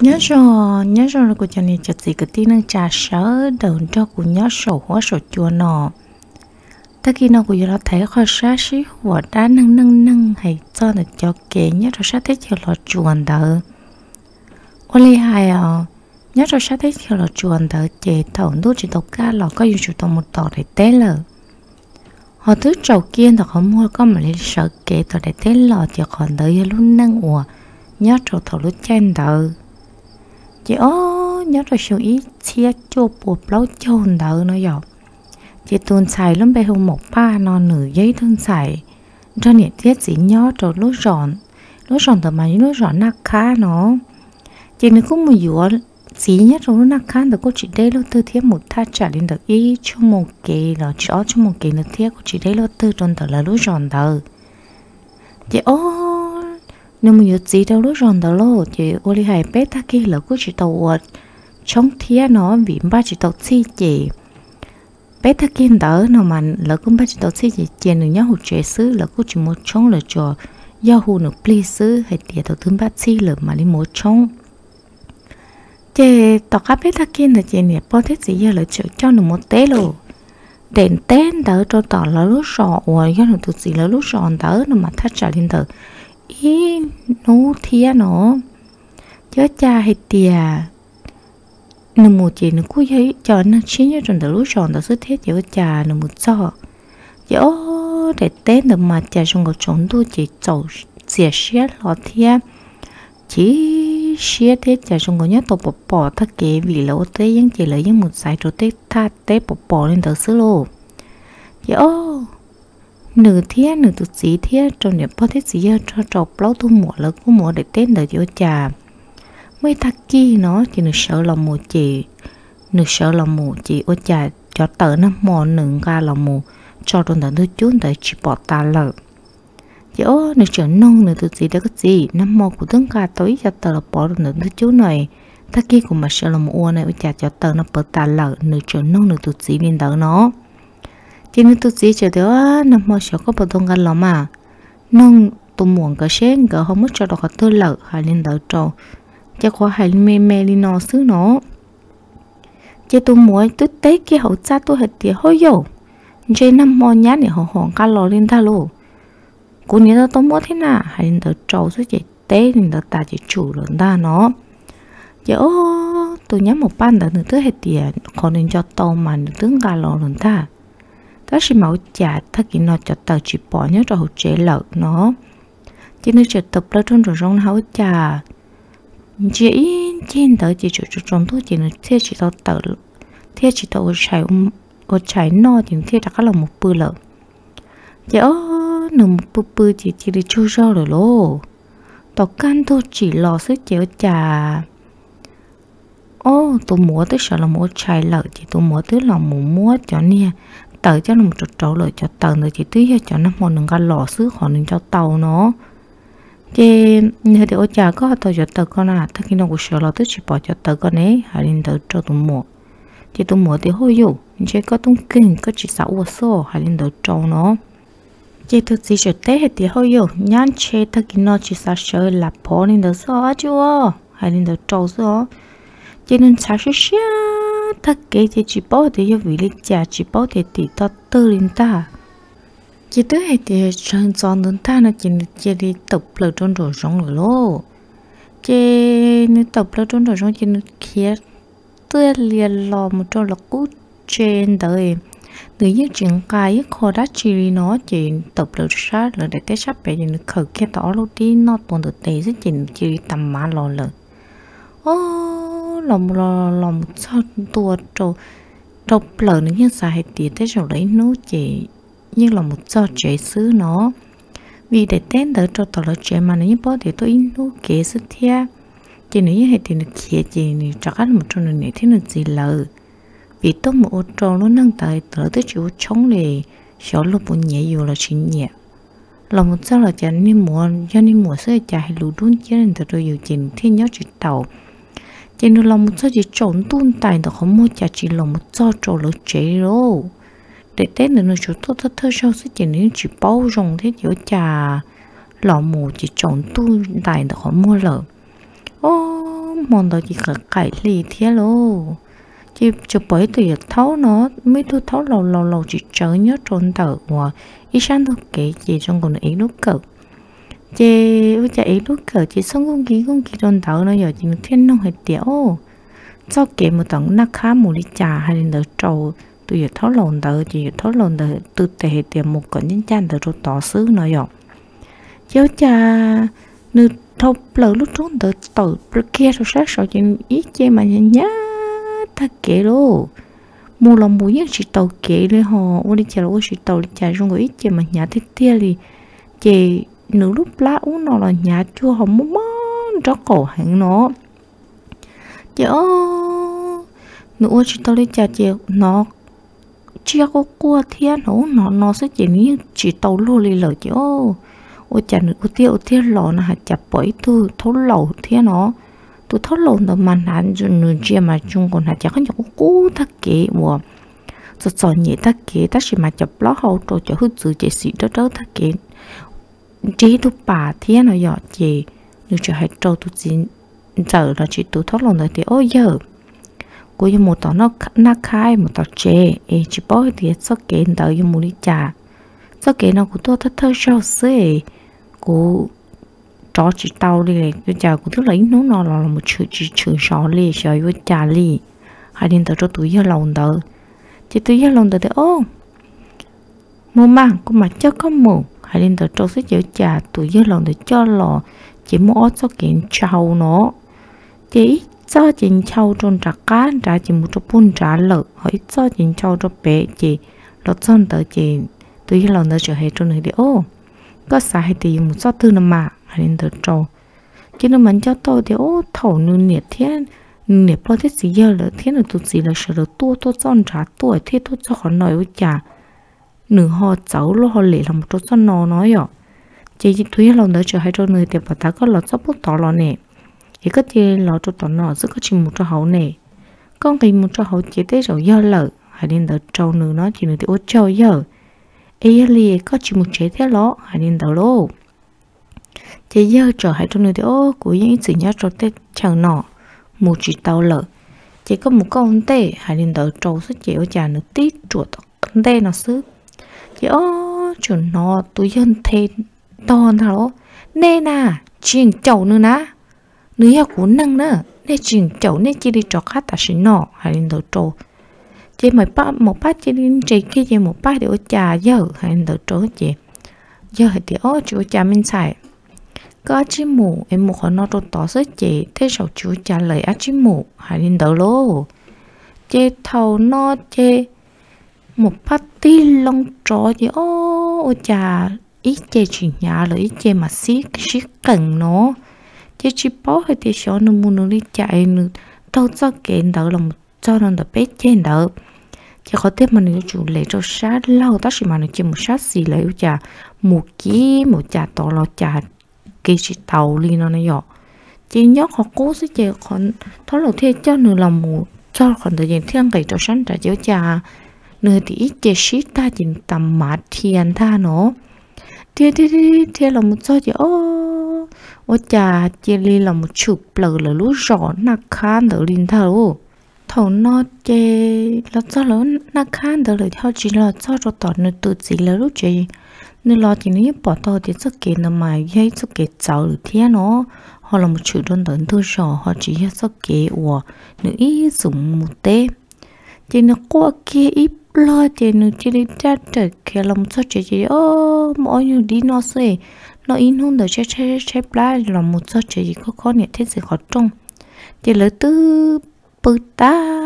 nhớ rồi nhớ rồi là của chồng này chặt gì cái tí năng trà sớ đờn cho của nhớ sổ hóa sổ chua nọ ta khi nào của nó thấy khó sát xí hóa đá nâng nâng nâng hay cho là cho kể nhớ rồi sát thế chờ lọ chuồn đỡ ô lê hai à nhớ rồi sát thế chờ lọ chuồn đỡ chế thầu đốt chỉ tàu ca lọ có dùng chủ tàu một tàu để tế lờ họ thứ trầu kia là họ mua có một lý sợ kể tàu để té lọ chỉ đỡ đợi luôn nâng ủa nhớ trầu thầu lúc chen đỡ chị ô nhớ rồi xuống ý chia cho bột lâu chôn đỡ nó dọc chị tuôn xài lắm bây hôm một ba nó nửa giấy thân xài cho nhiệt tiết gì nhớ rồi lối rọn lối rọn tầm mà những lối rọn nạc khá nó chị nó cũng một dũa xí nhất rồi nạc khá được cô chị đây lâu tư thiết một tha trả đến được ý cho một kỳ là chó cho một kỳ là thiết của chị đây lâu tư trong tờ là lối rọn tờ chị ô nếu mà nhớ gì đâu lúc ròn đó lô thì ô li hải bé ta kia là cũng chỉ tàu uột chống thía nó bị ba chỉ tàu chi chỉ bé ta kia đỡ nó mà là cũng ba chỉ tàu chi chỉ chè nửa nhau hụt chế xứ là cũng chỉ một chống là cho do hù nó pli xứ hay tiệt tàu thứ ba chi là mà đi một chống chế tàu cá bé ta kia là chè nè bao thiết gì giờ là chở cho nó một té lô đèn tên đỡ cho tỏ là lúc sọ uột do nó tụt gì là lúc sọ đỡ nó mà thắt chặt lên tờ ý nú thía nó chớ cha hay tìa nụ một chị nụ cú giấy cho nó chín cho trần tử lúc tròn tử xuất thiết chỉ có cha nụ một cho giờ để tên được mà cha trong cái trốn tu chỉ chầu xìa xìa lo thía chỉ xìa thế cha trong cái nhát tổ bỏ bỏ thắc kế vì lỗ thế những chỉ lấy những một sai chỗ thế tha tế bỏ bỏ lên tử xứ lô giờ nửa thiết nửa tụt xí thiết trong những bó thiết xí cho trọc lâu thu mùa lớn của mùa để tên đời vô trà mấy thắc kia nó chỉ nửa sợ lòng mùa chị nửa sợ lòng mùa chị ô trà cho tớ năm mò nửa ca lòng mùa cho đồn tận thứ chốn để chỉ bỏ ta lợ chỗ dạ ô nửa sợ nông nửa tụt xí đã có gì năm mò của tướng ca tối cho tớ là bỏ được tận thứ chú này thắc kia của mà sợ lòng mùa này ô trà cho tớ nó bỏ ta lợ nửa sợ nông nửa tụt xí nên đỡ nó chỉ nên tôi chỉ chờ ah, đó năm mơ sợ có bộ thông gan lắm mà nâng tôi muốn cái xe gỡ không mất cho đọc học tôi lợ hay linh đỡ trâu chắc có hay mê mê đi nó xứ nó chỉ tôi muốn tôi tết cái hậu cha tôi hết thì hơi dầu chỉ năm mơ nhá để họ hỏng gan lò linh ta luôn cô nhớ tôi muốn thế nào hay lên đỡ trâu rồi chỉ tết linh đỡ ta chỉ chủ rồi ta nó giờ ô tôi nhớ một ban đã nửa thứ hết tiền à, còn nên cho tàu mà nửa thứ gà lò lần ta ta sẽ mẫu chả thắc kỹ nó cho tàu chỉ bỏ nhớ rồi hụt chế lợt nó chỉ nó chỉ tập lâu trong rồi rong hấu chả chỉ trên tờ chỉ chủ chủ trong thôi chỉ nó thiết chỉ tàu tàu thiết chỉ tàu chạy ở chạy nó thì thiết đặt các lòng một bự lợt chỉ ơ nửa một bự bự chỉ chỉ để chui ra rồi lô tàu can thôi chỉ lò sức chéo chả ô tôi mua tới sợ là mua chạy lợt thì tôi mua tới là mua mua cho nè tờ cho nó một chút trâu lời cho tờ nữa chỉ tưới cho nó một nâng cái lò xứ họ nên cho tàu nó chế như thế ô cha có tờ cho tờ con à thằng khi nó cũng sợ là tức chỉ bỏ cho tờ con ấy hay nên tờ cho tụi mua chế tụi mua thì hơi dụ chế có tụi kinh có chỉ sáu ô số hay nên tờ trâu nó chế thực sự cho tết thì hơi dụ nhãn chế thằng khi nó chỉ sáu sợ là bỏ nên tờ số chưa hay nên tờ trâu số chế nên sáu sáu thật kể thì chỉ bảo thì yêu vị lịch giả chỉ bảo thì tỷ tao tư lên ta chỉ tới hai thì chân chọn đến ta nó chỉ chỉ đi tập lợn trong đồ rong rồi lô chỉ nó tập lợn trong đồ rong chỉ nó kia tươi liền lò một chỗ là cú trên đời tự nhiên chuyện cái khó đã chỉ nó chỉ tập lợn sát lợn để tết sắp về thì nó khởi cái tỏ lâu đi nó tuần được tệ rất chỉ chỉ tầm má lo lợn ô lòng lòng lòng cho tua trâu trâu lợn như sao hay tiền thế rồi lấy nó chỉ như là một cho chế xứ nó vì để tên đỡ cho tao là chế mà nó như bỏ thì tôi in nó kế sức thia chỉ nếu như hệ thì nó kia chỉ nó chắc ăn một trong này thế nó gì lờ vì tôi một ô trâu nó nâng tới tớ tới chỗ chống để xóa lúc bốn nhẹ dù là chính nhẹ là một sao là chả nên mùa cho nên mùa sẽ chả hay lù đun chứ nên tớ tôi dù chỉ thiên nhớ chỉ tàu thế nên là một số chỉ trốn tuôn tài đó không mua chả chỉ là một do trò lỡ chế rồi để tết này nó chú tôi thất thơ sau sẽ chỉ nên chỉ bao rồng thế chỗ chả lọ mù chỉ chọn tuôn tài đó không mua lỡ ô mòn đó chỉ cả cải lì thế lô chỉ chụp bởi từ tháo nó mấy thứ tháo lầu lầu lầu chỉ chớ nhớ trốn tờ và ít sáng thôi kể gì trong còn ý lúc cực chị chị u ấy lúc kỳ kỳ 제 우자 thiên nông 성공 기공 기존 kể một tầng 했대요. 저게 뭐 đi trà 자 하는 더 trâu tôi giờ thấu lồn đỡ chỉ thấu lồn đỡ từ tệ tiền một cẩn nhân chan đỡ rồi tỏ xứ nó dọ cháu cha nữ thâu lỡ lúc trốn đỡ tẩu kia rồi sát sợ chị ít chê mà nhá nhá ta kể lô mua lòng mũi nhất chỉ tàu kể lên họ u đi trà u chỉ tàu đi trà trong cái ít chê mà nhá thế tia thì chị nếu lúc lá uống nó là nhà chua không muốn món cho cổ hẳn nó chớ nếu uống chỉ tao lấy trà chiều nó chia có cua thiên nó nó nó sẽ chỉ như chỉ tàu luôn đi lỡ chứ ôi chả nữa ôi tiêu thiên lò nó hạt chả bởi từ thấu lẩu thiên nó từ thấu lẩu nó mà hắn rồi nửa chia mà chung còn hạt chặt có nhiều cua thắc kế mùa rồi rồi nhẹ thắc kế ta chỉ mà chập lót hậu rồi chả hư chữ chỉ xịt đó đó thắc kế chỉ tu bà thiên nó dọ gì như chỉ hay trâu tu gì giờ nó chỉ tu thoát lòng đời thì ôi giờ cuối như một tỏ nó nó khai một tỏ chê e chỉ bỏ thì số kế đời như một đi trà số kế nó cũng tôi thất thơ sao xế cô chó chỉ tao đi cái trà cũng thứ lấy nó nó là một chữ chỉ chữ sò lì sò với trà li hai đến tới cho túi giờ lòng đời chỉ tôi giờ lòng đời thì ô mua mang cũng mà chưa có mù hãy đến từ trâu sẽ chở chả tụi dư lòng để cho lò chỉ mua số kiện trâu nó chỉ cho chuyện trâu trong trà cá trà chỉ muốn cho bún trả lợ hỏi cho chuyện trâu cho bé chỉ lọ chân tới chỉ tụi dư lòng để trở hệ trong này đi ô có sai hay thì một số thứ nằm mà hãy đến từ trâu chứ nó mình cho tôi thì ô thầu nương nhiệt thiên nhiệt bao thiết gì giờ là thiên là tụt gì là sợ là tua tua tròn trả tuổi thế tôi cho họ nói với chả nửa họ cháu lo họ lệ là một chỗ cho nó nói ạ chị chị thúy lòng đỡ chờ hai chỗ người đẹp và ta có lọt sắp bút tỏ lọ nè thì có chị lọ chỗ tỏ nọ rất có chỉ một chỗ hậu nè con cái một chỗ hậu chế tới rồi do lợ hãy nên đỡ trâu nửa nó chỉ nửa thì ô trâu giờ ấy lì có chỉ một chế thế lọ hãy nên đỡ lô chị giờ chờ hai chỗ người thì ô của những sự nhớ cho tết chẳng nọ một chỉ tàu lợ chỉ có một con tê hãy nên đỡ trâu sức chị ở nhà nửa tít chuột tê nó sức Yo, chú nó tôi dân thế to thảo Nè nà, chuyện chậu nữa nà Nữ yêu của năng nữa Nè chuyện chậu nè chỉ đi trọt hát ta xin nọ hay lên đầu trô Chị mày bác một bác chỉ đi trị kia chị một bác để ở trà giờ hay lên đầu trô chị Giờ thì để ô chú trà mình xài Có chị mù em một hồi nó trô tỏ sớ chị Thế sau chú trả lời á chị mù Hãy lên đầu lô Chị thầu nó chị một party long trò thì ô ô chà ít chơi chuyện nhà rồi ít chơi mà xí xí cần nó chơi chỉ bó hơi thì sợ nó muốn nó đi chạy nó tao cho kiện đỡ một cho nó đỡ bé chơi đỡ chỉ có tiếp mà nó chủ lệ cho sát lâu ta chỉ mà nó chơi một sát gì lấy ô chà một ký một chà to lo chà kỳ chỉ tàu li nó nó dọ chỉ nhớ họ cố sẽ chơi con, thó lộ thế cho nó lòng mù cho còn thời gian thiên kỳ cho sáng trả chữa cha nửa tí chế sĩ ta chỉnh tầm mà thiền ta nó thiệt thiệt thiệt thiệt là một số chứ ô ô cha chế li là một chụp bờ là lú rõ nà khan đỡ linh thà lú thầu nó chế là cho lú nà khan đỡ lời theo chỉ là cho rồi tỏ nơi tự chỉ là lú chế nơi lo chỉ nơi bỏ tao thì chắc kế nó mà hay chắc kế cháu được thiệt nó họ là một chữ đơn đơn thư rõ họ chỉ hay chắc kế ủa nửa ý dùng một tế chỉ nó qua kia ít lo thì nó chỉ đi ra trở cái lòng sốt chị chị ô mỗi như đi nó sẽ nó in hơn được chế chế chế lại là một cho chị có khó nhẹ thế sự khó trông thì lỡ tư bự ta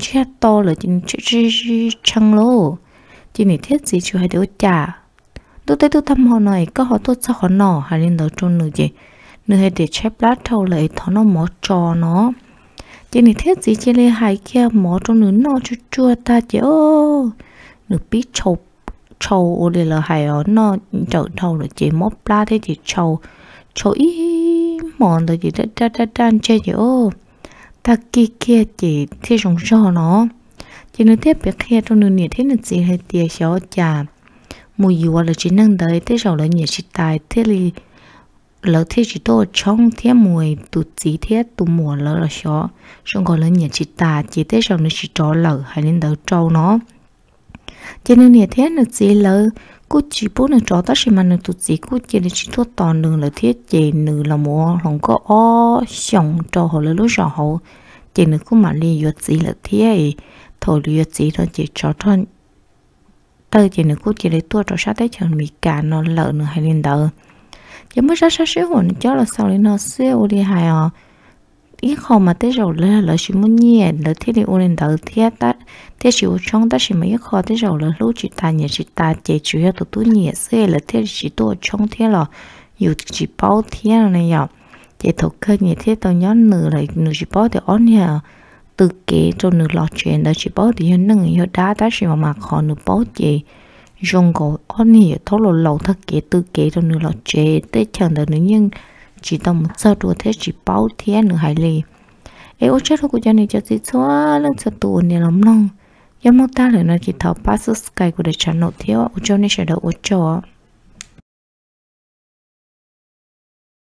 chia to là chính chế chế chăng lô chỉ nhẹ thế gì chưa hay được trả tôi thấy tôi thăm họ này có họ tốt sao họ nọ hay lên đó trôn nữa gì nữa hay để chế lại thâu lại thằng nó mỏ trò nó chỉ nên thiết gì chỉ lấy hai kia mỏ trong nướng nó chua chua ta chứ ô nửa bí chầu chầu ô để là hai ở nó trở đầu là chỉ mót la thế chỉ chầu chầu ý mòn là chỉ đã đã đã đang chơi chứ ô ta kia kia chỉ thiết rồng cho nó chỉ nên thiết biết kia trong nửa nhiệt thiết là gì hay tiề xéo chà mùi gì là chỉ năng đấy thế sau là nhiệt chỉ tài thế thì lỡ thiết chỉ tôi trong thiết mùi tụt chỉ thế tụ mùa lỡ là xó xong còn lên nhà chị ta chỉ thế xong nó chỉ trò lỡ hay nên đỡ trâu nó cho nên nhà thế nó chỉ lỡ cô chỉ bố nó trò tất mà nó tụt chỉ cô chỉ nên chỉ tôi toàn đường lỡ thiết chỉ nữ là mùa không có o xong trò họ lỡ lúc rõ họ chỉ nữ cũng mà liền yuột chỉ lỡ thế ấy thôi yuột chỉ thôi chỉ trò thôi tới chỉ nữ cô chỉ lấy tua trò sát tới chẳng bị cả nó lỡ nữa hay nên đỡ giờ mới ra xíu hồn cho là sau nó siêu đi hài à ít khó mà tới rồi là là chỉ muốn nhẹ là thế thì ôn đầu thế ta thế chỉ trong ta chỉ mấy khó tới rồi là lúc chỉ ta nhẹ chỉ ta chế chủ hết tụt nhẹ xe là thiết chỉ tôi trong thiết là dù chỉ bao thiết này nhở à. chế thổ cơ nhẹ thiết tao nhớ nửa lại nửa chỉ bao thì ổn nhở từ kế cho nửa lọ chuyện đó chỉ bao thì hơn nửa hơn đá ta chỉ mà mà khó nửa bao chế dùng cổ on thì thấu lộ lầu thắc kế tư kế cho nữ lọ chế tết chẳng đợi nữ nhưng chỉ tầm sau tuổi thế chỉ bao thế nữ hải lì ê ô chết của gia này cho chị xóa lưng sợ tù nè lắm lòng Yang mau ta lại nói chỉ thảo pass sky của đời channel thiếu ô cho nên sẽ đỡ ô cho